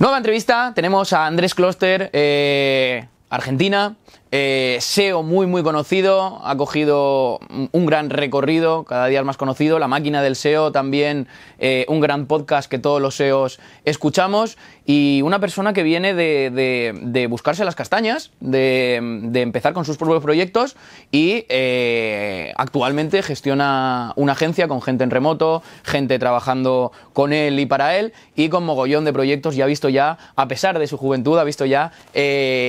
Nueva entrevista, tenemos a Andrés Kloster, eh, Argentina, eh, SEO muy muy conocido, ha cogido un gran recorrido, cada día más conocido, la máquina del SEO también, eh, un gran podcast que todos los SEOs escuchamos y una persona que viene de, buscarse las castañas, de, empezar con sus propios proyectos y eh, actualmente gestiona una agencia con gente en remoto, gente trabajando con él y para él y con mogollón de proyectos y ha visto ya, a pesar de su juventud, ha visto ya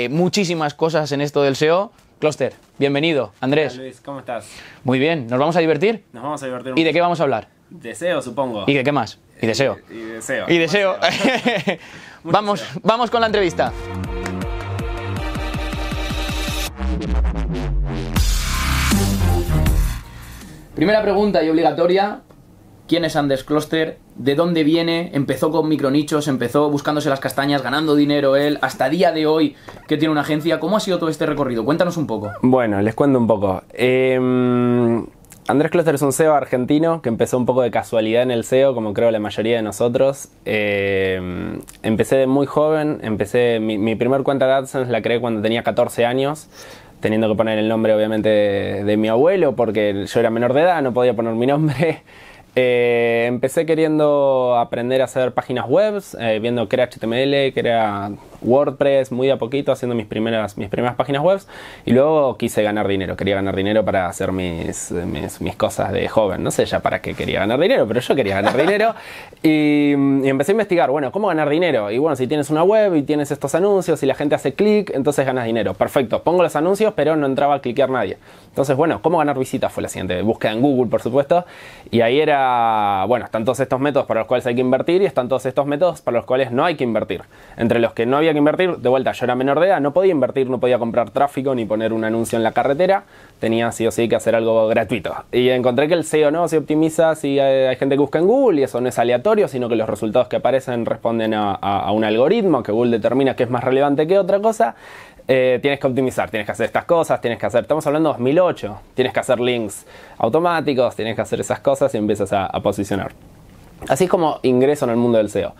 muchísimas cosas en esto de del SEO, Cluster. Bienvenido, Andrés. Hola ¿cómo estás? Muy bien, ¿nos vamos a divertir? Nos vamos a divertir. ¿Y de qué vamos a hablar? Deseo, supongo. ¿Y de qué más? Y deseo. Eh, y, deseo. Y deseo. E vamos, e vamos con la entrevista. Primera pregunta y obligatoria, quién es Andrés Cluster, de dónde viene, empezó con micronichos, empezó buscándose las castañas, ganando dinero él, hasta día de hoy que tiene una agencia. ¿Cómo ha sido todo este recorrido? Cuéntanos un poco. Bueno, les cuento un poco. Em, Andrés Cluster es un CEO argentino que empezó un poco de casualidad en el CEO, como creo la mayoría de nosotros. Em, empecé de muy joven, empecé mi, primer cuenta de AdSense la creé cuando tenía 14 años teniendo que poner el nombre obviamente de, de, mi abuelo porque yo era menor de edad, no podía poner mi nombre. Eh, empecé queriendo aprender a hacer páginas web, eh, viendo que era HTML, que era WordPress muy a poquito, haciendo mis primeras, mis primeras páginas web. Y luego quise ganar dinero, quería ganar dinero para hacer mis, mis, cosas de joven. No sé ya para qué quería ganar dinero, pero yo quería ganar dinero. Y, mm, y, empecé a investigar, bueno, ¿cómo ganar dinero? Y bueno, si tienes una web y tienes estos anuncios y la gente hace clic, entonces ganas dinero. Perfecto, pongo los anuncios, pero no entraba a cliquear nadie. Entonces, bueno, ¿cómo ganar visitas? Fue la siguiente búsqueda en Google, por supuesto. Y ahí era, bueno, están todos estos métodos para los cuales hay que invertir y están todos estos métodos para los cuales no hay que invertir. Entre los que no había que invertir, de vuelta, yo era menor de edad, no podía invertir, no podía comprar tráfico ni poner un anuncio en la carretera, tenía sí o sí que hacer algo gratuito. Y encontré que el SEO no se optimiza si hay gente que busca en Google y eso no es aleatorio, sino que los resultados que aparecen responden a, un algoritmo que Google determina que es más relevante que otra cosa. Eh, tienes que optimizar, tienes que hacer estas cosas, tienes que hacer, estamos hablando de 2008, tienes que hacer links automáticos, tienes que hacer esas cosas y empiezas a, a posicionar. Así es como ingreso en el mundo del SEO.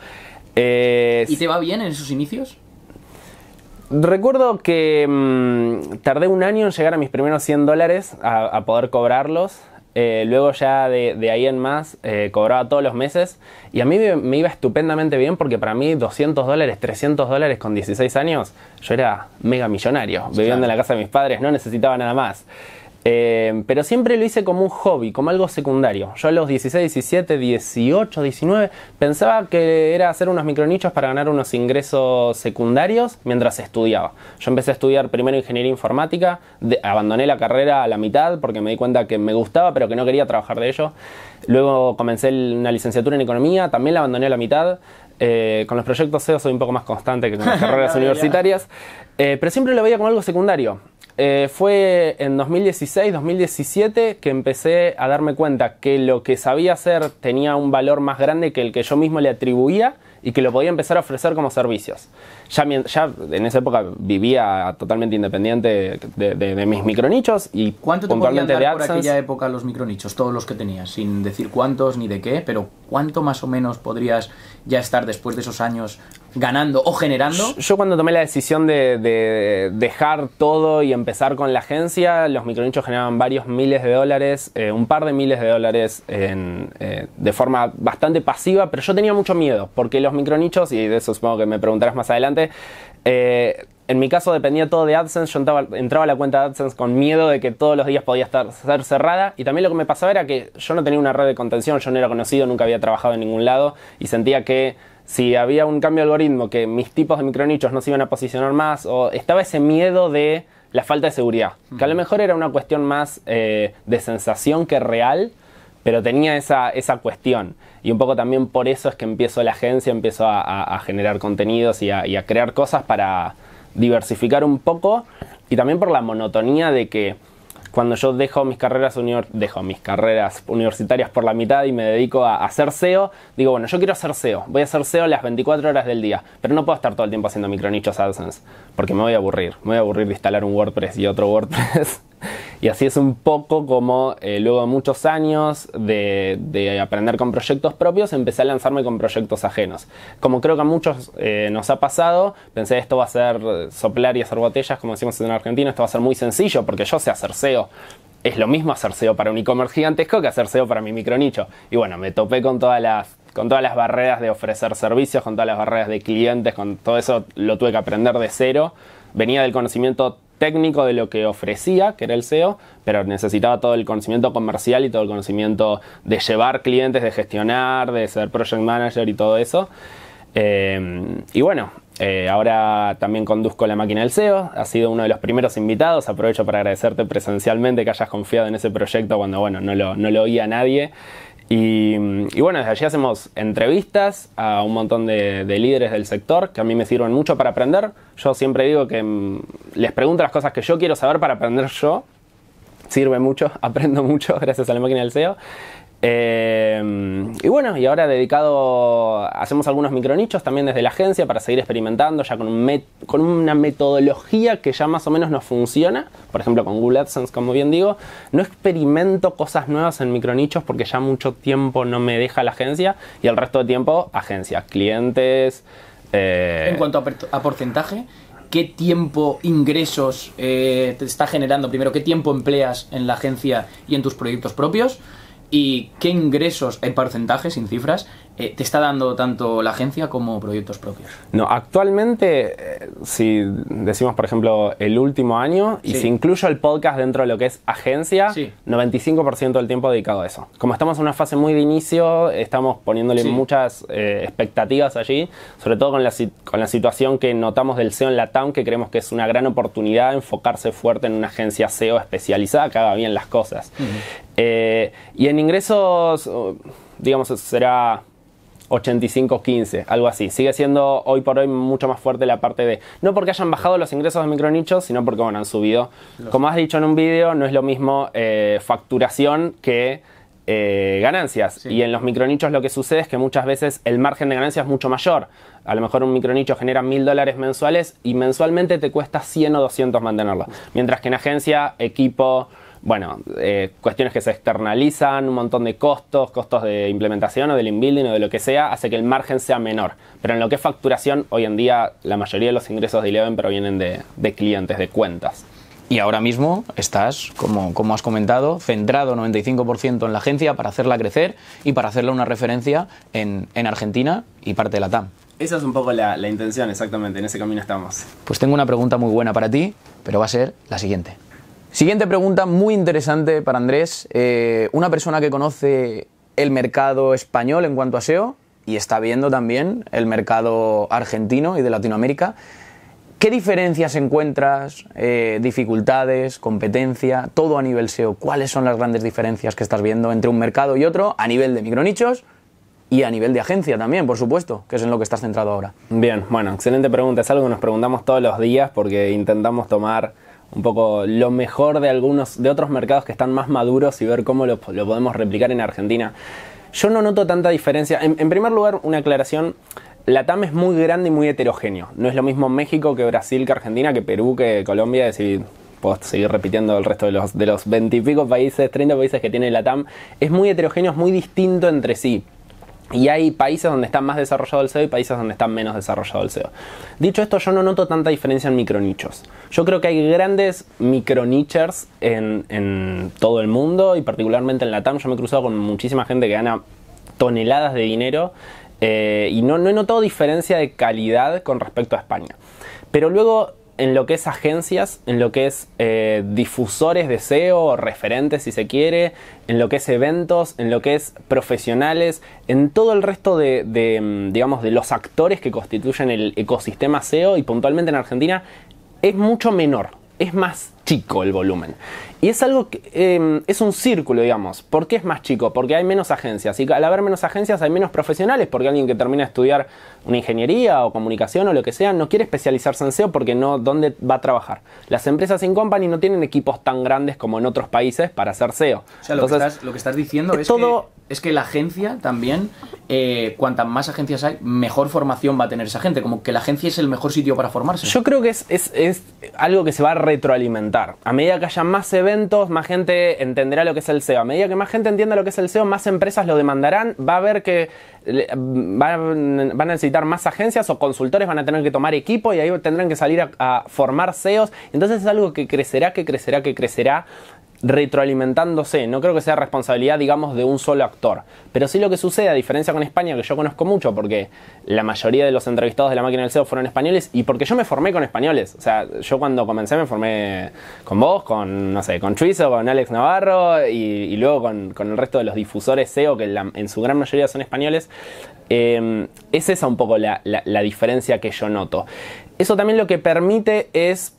¿Y te va bien en esos inicios? Recuerdo que mm, tardé un año en llegar a mis primeros 100 dólares a, poder cobrarlos. Eh, luego ya de, ahí en más eh, cobraba todos los meses y a mí me, iba estupendamente bien porque para mí 200 dólares, 300 dólares con 16 años, yo era mega millonario, viviendo en la casa de mis padres, no necesitaba nada más. Eh, pero siempre lo hice como un hobby, como algo secundario. Yo a los 16, 17, 18, 19 pensaba que era hacer unos micronichos para ganar unos ingresos secundarios mientras estudiaba. Yo empecé a estudiar primero ingeniería informática, abandoné la carrera a la mitad porque me di cuenta que me gustaba pero que no quería trabajar de ello. Luego comencé una licenciatura en economía, también la abandoné a la mitad. Eh, con los proyectos SEO soy un poco más constante que con las carreras universitarias, eh, pero siempre lo veía como algo secundario. Eh, fue en 2016, 2017 que empecé a darme cuenta que lo que sabía hacer tenía un valor más grande que el que yo mismo le atribuía y que lo podía empezar a ofrecer como servicios. Ya, en esa época vivía totalmente independiente de, de, de mis micronichos y ¿Cuánto te podían dar de por aquella época los micronichos? Todos los que tenías, sin decir cuántos ni de qué, pero ¿cuánto más o menos podrías ya estar después de esos años ganando o generando. Yo cuando tomé la decisión de, dejar todo y empezar con la agencia, los micronichos generaban varios miles de dólares, eh, un par de miles de dólares eh, de forma bastante pasiva, pero yo tenía mucho miedo, porque los micronichos, y de eso supongo que me preguntarás más adelante, eh, en mi caso dependía todo de AdSense, yo entraba, a la cuenta de AdSense con miedo de que todos los días podía estar cerrada y también lo que me pasaba era que yo no tenía una red de contención, yo no era conocido, nunca había trabajado en ningún lado y sentía que si había un cambio de algoritmo que mis tipos de micronichos no se iban a posicionar más, o estaba ese miedo de la falta de seguridad, que a lo mejor era una cuestión más eh, de sensación que real, pero tenía esa, esa, cuestión. Y un poco también por eso es que empiezo la agencia, empiezo a, generar contenidos y y a, crear cosas para diversificar un poco, y también por la monotonía de que cuando yo dejo mis carreras, dejo mis carreras universitarias por la mitad y me dedico a hacer SEO, digo, bueno, yo quiero hacer SEO, voy a hacer SEO las 24 horas del día, pero no puedo estar todo el tiempo haciendo micronichos AdSense, porque me voy a aburrir, me voy a aburrir de instalar un WordPress y otro WordPress. Y así es un poco como eh, luego de muchos años de, aprender con proyectos propios, empecé a lanzarme con proyectos ajenos. Como creo que a muchos eh, nos ha pasado, pensé esto va a ser eh, soplar y hacer botellas, como decimos en Argentina, esto va a ser muy sencillo porque yo sé hacer SEO. Es lo mismo hacer SEO para un e-commerce gigantesco que hacer SEO para mi micronicho. Y bueno, me topé con todas las con todas las barreras de ofrecer servicios, con todas las barreras de clientes, con todo eso lo tuve que aprender de cero. Venía del conocimiento técnico de lo que ofrecía, que era el SEO, pero necesitaba todo el conocimiento comercial y todo el conocimiento de llevar clientes, de gestionar, de ser project manager y todo eso. Eh, y bueno, eh, ahora también conduzco la máquina del SEO, Ha sido uno de los primeros invitados, aprovecho para agradecerte presencialmente que hayas confiado en ese proyecto cuando bueno, no lo, no lo oía nadie y, bueno, desde allí hacemos entrevistas a un montón de, de, líderes del sector que a mí me sirven mucho para aprender. Yo siempre digo que mm, les pregunto las cosas que yo quiero saber para aprender yo. Sirve mucho, aprendo mucho gracias a la máquina del SEO. Eh, y bueno, y ahora dedicado, hacemos algunos micronichos también desde la agencia para seguir experimentando ya con, con una metodología que ya más o menos nos funciona. Por ejemplo, con Google AdSense, como bien digo, no experimento cosas nuevas en micronichos porque ya mucho tiempo no me deja la agencia y el resto de tiempo agencias, clientes. Eh, en cuanto a, porcentaje, qué tiempo ingresos eh, te está generando primero, qué tiempo empleas en la agencia y en tus proyectos propios y qué ingresos en porcentaje, sin cifras, eh, te está dando tanto la agencia como proyectos propios? No, actualmente, eh, si decimos, por ejemplo, el último año, y si incluyo el podcast dentro de lo que es agencia, 95% del tiempo dedicado a eso. Como estamos en una fase muy de inicio, estamos poniéndole muchas eh, expectativas allí, sobre todo con la, con la situación que notamos del SEO en la town, que creemos que es una gran oportunidad enfocarse fuerte en una agencia SEO especializada que haga bien las cosas. y en ingresos, digamos, será 85-15, algo así. Sigue siendo hoy por hoy mucho más fuerte la parte de, no porque hayan bajado los ingresos de micronichos, sino porque, bueno, han subido. Como has dicho en un vídeo, no es lo mismo eh, facturación que eh, ganancias. Y en los micronichos lo que sucede es que muchas veces el margen de ganancia es mucho mayor. A lo mejor un micronicho genera mil dólares mensuales y mensualmente te cuesta 100 o 200 mantenerlo. Mientras que en agencia, equipo, bueno, eh, cuestiones que se externalizan, un montón de costos, costos de implementación o del inbuilding o de lo que sea, hace que el margen sea menor. Pero en lo que es facturación, hoy en día la mayoría de los ingresos de Eleven provienen de, clientes, de cuentas. Y ahora mismo estás, como, has comentado, centrado 95% en la agencia para hacerla crecer y para hacerla una referencia en, Argentina y parte de la TAM. Esa es un poco la intención, exactamente, en ese camino estamos. Pues tengo una pregunta muy buena para ti, pero va a ser la siguiente. Siguiente pregunta muy interesante para Andrés. Eh, una persona que conoce el mercado español en cuanto a SEO y está viendo también el mercado argentino y de Latinoamérica. ¿Qué diferencias encuentras, eh, dificultades, competencia, todo a nivel SEO? ¿Cuáles son las grandes diferencias que estás viendo entre un mercado y otro a nivel de micronichos y a nivel de agencia también, por supuesto, que es en lo que estás centrado ahora? Bien, bueno, excelente pregunta. Es algo que nos preguntamos todos los días porque intentamos tomar un poco lo mejor de algunos, de otros mercados que están más maduros y ver cómo lo, podemos replicar en Argentina. Yo no noto tanta diferencia. En, primer lugar, una aclaración. La TAM es muy grande y muy heterogéneo. No es lo mismo México que Brasil, que Argentina, que Perú, que Colombia. Es decir, puedo seguir repitiendo el resto de los, de los países, 30 países que tiene la TAM. Es muy heterogéneo, es muy distinto entre sí. Y hay países donde está más desarrollado el SEO y países donde está menos desarrollado el SEO. Dicho esto, yo no noto tanta diferencia en micronichos. Yo creo que hay grandes micronichers en, en todo el mundo y particularmente en la TAM. Yo me he cruzado con muchísima gente que gana toneladas de dinero eh, y no, no he notado diferencia de calidad con respecto a España. Pero luego en lo que es agencias, en lo que es eh, difusores de SEO, referentes si se quiere, en lo que es eventos, en lo que es profesionales, en todo el resto de, mm, digamos, de los actores que constituyen el ecosistema SEO y puntualmente en Argentina, es mucho menor, es más chico el volumen. Y es algo que em, es un círculo, digamos. ¿Por qué es más chico? Porque hay menos agencias. Y al haber menos agencias hay menos profesionales, porque alguien que termina de estudiar una ingeniería o comunicación o lo que sea, no quiere especializarse en SEO porque no, ¿dónde va a trabajar? Las empresas in company no tienen equipos tan grandes como en otros países para hacer SEO. O sea, lo, que estás, diciendo es, que, es que la agencia también, eh, cuantas más agencias hay, mejor formación va a tener esa gente. Como que la agencia es el mejor sitio para formarse. Yo creo que es algo que se va a retroalimentar a medida que haya más eventos, más gente entenderá lo que es el SEO. A medida que más gente entienda lo que es el SEO, más empresas lo demandarán. Va a ver que van, a necesitar más agencias o consultores, van a tener que tomar equipo y ahí tendrán que salir a, a formar SEOs. Entonces es algo que crecerá, que crecerá, que crecerá retroalimentándose. No creo que sea responsabilidad, digamos, de un solo actor. Pero sí lo que sucede, a diferencia con España, que yo conozco mucho, porque la mayoría de los entrevistados de la máquina del SEO fueron españoles y porque yo me formé con españoles. O sea, yo cuando comencé me formé con vos, con, no sé, con Chuizo, con Alex Navarro y, luego con, el resto de los difusores SEO, que en su gran mayoría son españoles. Em, es esa un poco la diferencia que yo noto. Eso también lo que permite es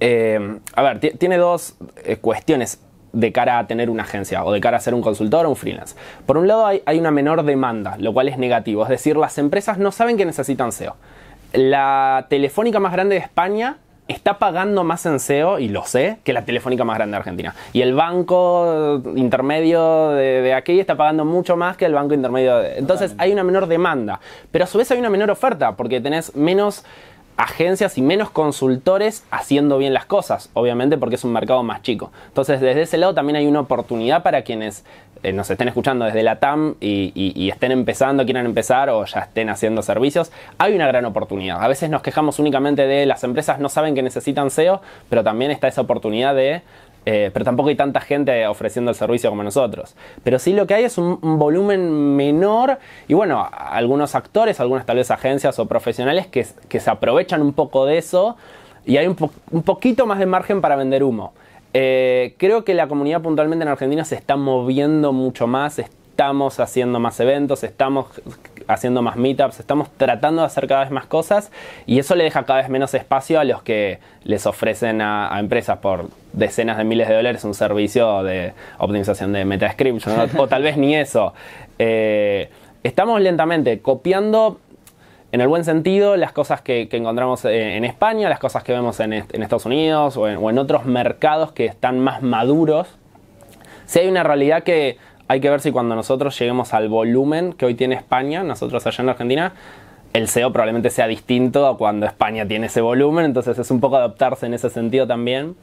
eh, a ver, tiene dos eh, cuestiones de cara a tener una agencia o de cara a ser un consultor o un freelance. Por un lado hay, una menor demanda, lo cual es negativo, es decir, las empresas no saben que necesitan SEO. La telefónica más grande de España está pagando más en SEO, y lo sé, que la telefónica más grande de Argentina. Y el banco intermedio de, de aquí está pagando mucho más que el banco intermedio. De, entonces hay una menor demanda, pero a su vez hay una menor oferta, porque tenés menos agencias y menos consultores haciendo bien las cosas, obviamente porque es un mercado más chico. Entonces, desde ese lado también hay una oportunidad para quienes eh, nos estén escuchando desde la TAM y, y, estén empezando, quieran empezar o ya estén haciendo servicios, hay una gran oportunidad. A veces nos quejamos únicamente de las empresas no saben que necesitan SEO, pero también está esa oportunidad de eh, pero tampoco hay tanta gente ofreciendo el servicio como nosotros. Pero sí lo que hay es un, volumen menor y bueno, algunos actores, algunas tal vez agencias o profesionales que, que se aprovechan un poco de eso y hay un, poquito más de margen para vender humo. Eh, creo que la comunidad puntualmente en Argentina se está moviendo mucho más, estamos haciendo más eventos, estamos haciendo más meetups, estamos tratando de hacer cada vez más cosas y eso le deja cada vez menos espacio a los que les ofrecen a, empresas por decenas de miles de dólares un servicio de optimización de MetaScript, o tal vez ni eso. Eh, estamos lentamente copiando en el buen sentido, las cosas que, encontramos eh, en España, las cosas que vemos en, Estados Unidos o en, otros mercados que están más maduros. Si hay una realidad que hay que ver si cuando nosotros lleguemos al volumen que hoy tiene España, nosotros allá en Argentina, el SEO probablemente sea distinto a cuando España tiene ese volumen, entonces es un poco adaptarse en ese sentido también.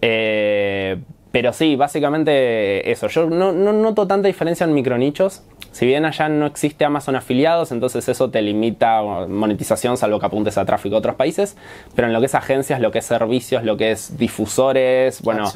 Eh, pero sí, básicamente eso. Yo no, noto tanta diferencia en micronichos. Si bien allá no existe Amazon afiliados, entonces eso te limita monetización, salvo que apuntes a tráfico a otros países. Pero en lo que es agencias, lo que es servicios, lo que es difusores, bueno.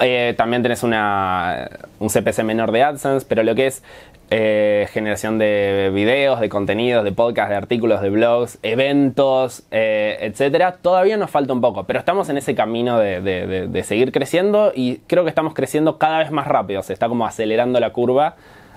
Eh, también tenés un CPC menor de AdSense, pero lo que es eh, generación de videos, de contenidos, de podcasts, de artículos, de blogs, eventos, eh, etcétera. Todavía nos falta un poco, pero estamos en ese camino de, seguir creciendo y creo que estamos creciendo cada vez más rápido. Se está como acelerando la curva,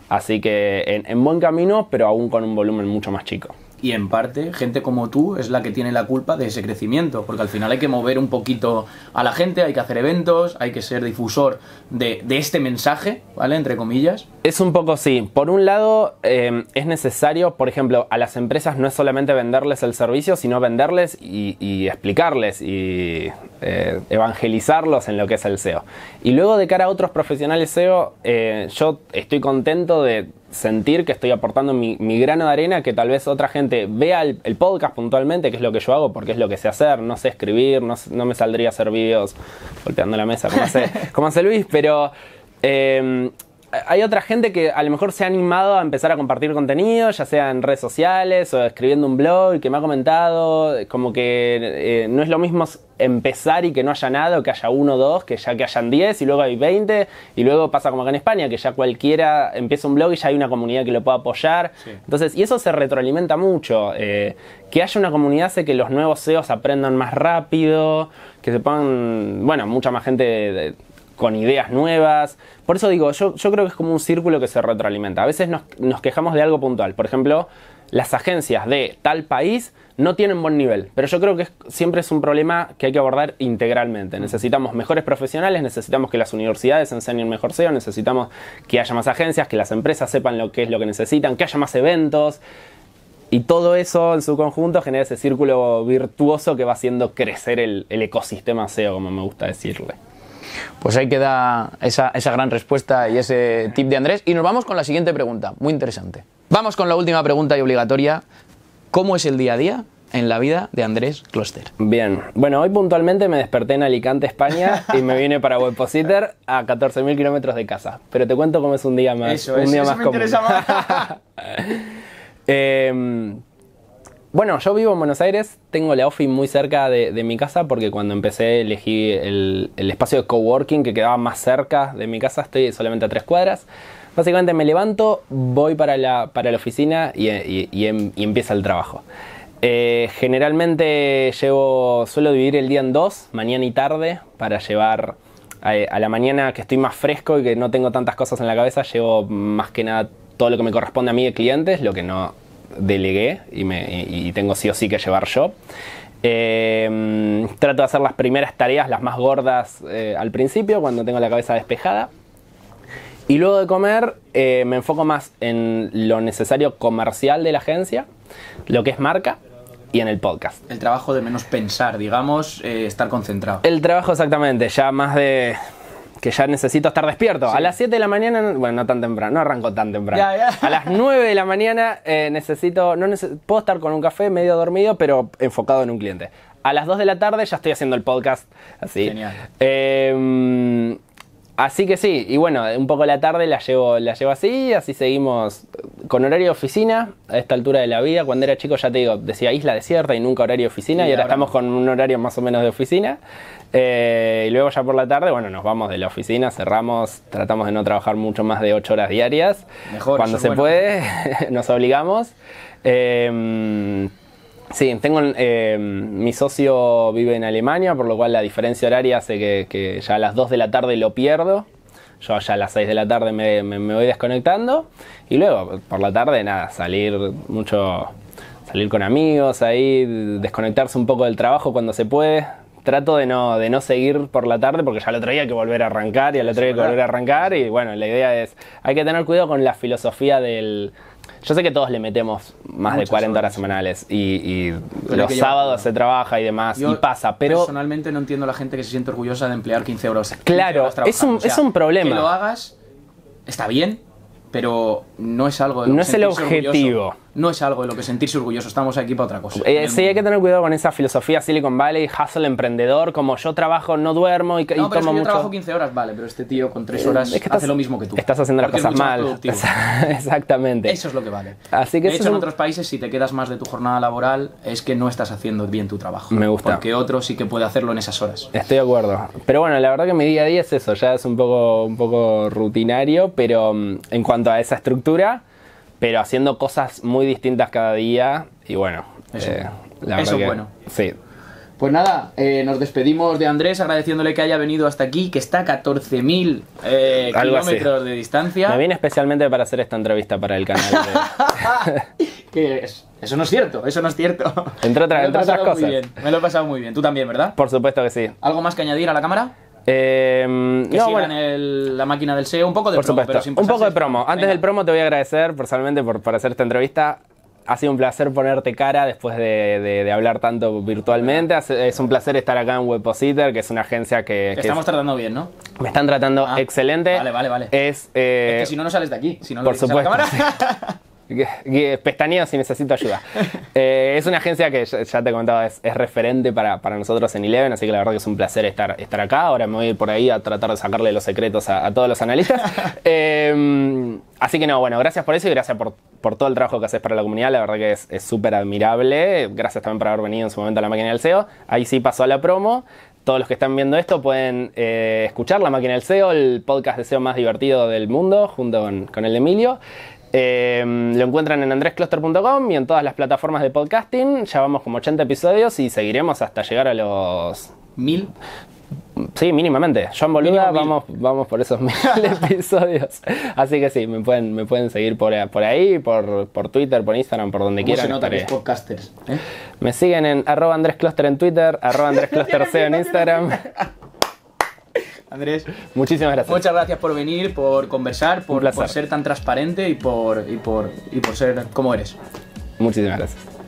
así que en buen camino, pero aún con un volumen mucho más chico y en parte gente como tú es la que tiene la culpa de ese crecimiento, porque al final hay que mover un poquito a la gente, hay que hacer eventos, hay que ser difusor de, de este mensaje, ¿vale? Entre comillas. Es un poco sí. Por un lado, em, es necesario, por ejemplo, a las empresas no es solamente venderles el servicio, sino venderles y, explicarles y eh, evangelizarlos en lo que es el SEO. Y luego de cara a otros profesionales SEO, eh, yo estoy contento de sentir que estoy aportando mi, grano de arena, que tal vez otra gente vea el, podcast puntualmente, que es lo que yo hago, porque es lo que sé hacer, no sé escribir, no, no me saldría a hacer vídeos golpeando la mesa, como hace, como hace Luis, pero em, hay otra gente que a lo mejor se ha animado a empezar a compartir contenido, ya sea en redes sociales o escribiendo un blog, que me ha comentado, como que eh, no es lo mismo empezar y que no haya nada, que haya uno o dos, que ya que hayan diez y luego hay veinte, y luego pasa como acá en España, que ya cualquiera empieza un blog y ya hay una comunidad que lo pueda apoyar. Entonces, y eso se retroalimenta mucho. Eh, que haya una comunidad hace que los nuevos CEOs aprendan más rápido, que se pongan, bueno, mucha más gente... De, con ideas nuevas. Por eso digo, yo, yo creo que es como un círculo que se retroalimenta. A veces nos, quejamos de algo puntual. Por ejemplo, las agencias de tal país no tienen buen nivel, pero yo creo que siempre es un problema que hay que abordar integralmente. Necesitamos mejores profesionales, necesitamos que las universidades enseñen mejor SEO, necesitamos que haya más agencias, que las empresas sepan lo que es lo que necesitan, que haya más eventos. Y todo eso en su conjunto genera ese círculo virtuoso que va haciendo crecer el, el ecosistema SEO, como me gusta decirle. Pues ahí queda esa, esa gran respuesta y ese tip de Andrés. Y nos vamos con la siguiente pregunta, muy interesante. Vamos con la última pregunta y obligatoria. ¿Cómo es el día a día en la vida de Andrés Kloster. Bien, bueno, hoy puntualmente me desperté en Alicante, España, y me vine para Webpositor a 14.000 kilómetros de casa. Pero te cuento cómo es un día más. Eso, un día más me más. eh, bueno, yo vivo en Buenos Aires, tengo la office muy cerca de, mi casa porque cuando empecé elegí el, espacio de coworking que quedaba más cerca de mi casa, estoy solamente a tres cuadras. Básicamente me levanto, voy para la, oficina em, y, empieza el trabajo. Eh, generalmente llevo, suelo dividir el día en dos, mañana y tarde, para llevar eh, a la mañana que estoy más fresco y que no tengo tantas cosas en la cabeza, llevo más que nada todo lo que me corresponde a mí de clientes, lo que no delegué y, me, tengo sí o sí que llevar yo. Em, trato de hacer las primeras tareas, las más gordas, eh, al principio, cuando tengo la cabeza despejada. Y luego de comer eh, me enfoco más en lo necesario comercial de la agencia, lo que es marca y en el podcast. El trabajo de menos pensar, digamos, eh, estar concentrado. El trabajo exactamente, ya más de que ya necesito estar despierto. A las 7 de la mañana, bueno, no tan temprano, no arranco tan temprano. A las 9 de la mañana eh, necesito, no puedo estar con un café medio dormido, pero enfocado en un cliente. A las 2 de la tarde ya estoy haciendo el podcast, así. Genial. Em, Así que sí, y bueno, un poco la tarde la llevo, la llevo así, así seguimos con horario de oficina a esta altura de la vida. Cuando era chico, ya te digo, decía isla desierta y nunca horario de oficina, y, ahora, estamos con un horario más o menos de oficina. Eh, y luego ya por la tarde, bueno, nos vamos de la oficina, cerramos, tratamos de no trabajar mucho más de ocho horas diarias. Mejor. Cuando se puede, nos obligamos. Eh, Sí, tengo eh, mi socio vive en Alemania, por lo cual la diferencia horaria hace que, ya a las 2 de la tarde lo pierdo. Yo ya a las 6 de la tarde me, voy desconectando. Y luego, por la tarde, nada, salir mucho, salir con amigos ahí, desconectarse un poco del trabajo cuando se puede. Trato de no, de no seguir por la tarde porque ya lo traía que volver a arrancar y al otro día que volver a arrancar. Y bueno, la idea es, hay que tener cuidado con la filosofía del, yo sé que todos le metemos más de 40 horas, semanales y, los sábados se trabaja y demás y pasa, pero... Personalmente no entiendo a la gente que se siente orgullosa de emplear 15 euros. claro, es, un, es un problema. Que lo hagas, está bien, pero no es algo de lo no que es el objetivo orgulloso. no es algo de lo que sentirse orgulloso estamos aquí para otra cosa eh, sí hay que tener cuidado con esa filosofía Silicon Valley hustle emprendedor como yo trabajo no duermo y, no, mucho pero yo trabajo 15 horas vale pero este tío con 3 eh, horas es que hace lo mismo que tú estás haciendo las cosas mal exactamente eso es lo que vale Así que de hecho en otros países si te quedas más de tu jornada laboral es que no estás haciendo bien tu trabajo me gusta porque otro sí que puede hacerlo en esas horas estoy de acuerdo pero bueno la verdad que mi día a día es eso ya es un poco un poco rutinario pero mm, en cuanto a esa estructura, pero haciendo cosas muy distintas cada día y bueno, eso, eh, es bueno. Pues nada, eh, nos despedimos de Andrés agradeciéndole que haya venido hasta aquí, que está a 14.000 eh, kilómetros de distancia. Me viene especialmente para hacer esta entrevista para el canal. Eso no es cierto, eso no es cierto. Entre, otra, otras cosas. me lo he pasado muy bien, tú también, ¿verdad? Por supuesto que sí. ¿Algo más que añadir a la cámara? Eh, que no, bueno. la máquina del SEO, un poco de por promo. Supuesto. un poco de promo. Antes del promo te voy a agradecer personalmente por, por hacer esta entrevista. Ha sido un placer ponerte cara después de, de, hablar tanto virtualmente. Es un placer estar acá en Webpositor, que es una agencia que. estamos tratando bien, ¿no? Me están tratando ah. excelente. Vale, vale, vale. Eh, es, que si no, no sales de aquí. Si no por supuesto. Pestañeo si necesito ayuda. Eh, es una agencia que ya, te he es, es referente para, para, nosotros en Eleven, así que la verdad que es un placer estar, estar acá. Ahora me voy por ahí a tratar de sacarle los secretos a, todos los analistas. Eh, así que no, bueno, gracias por eso y gracias por, por todo el trabajo que haces para la comunidad. La verdad que es súper admirable. Gracias también por haber venido en su momento a la máquina del SEO. Ahí sí pasó a la promo todos los que están viendo esto pueden eh, escuchar La Máquina del SEO, el podcast de SEO más divertido del mundo, junto con, con el Emilio. Em, lo encuentran en andrescluster.com y en todas las plataformas de podcasting. Ya vamos como 80 episodios y seguiremos hasta llegar a los... ¿Mil? Sí, mínimamente. yo Boluda, vamos, vamos por esos mil episodios. Así que sí, me pueden, me pueden seguir por, ahí, por, Twitter, por Instagram, por donde ¿Cómo quieran. Se podcasters, eh? Me siguen en arroba en Twitter, arroba en Instagram. Andrés. Muchísimas gracias. Muchas gracias por venir, por conversar, por, ser tan transparente y y por ser como eres. Muchísimas gracias.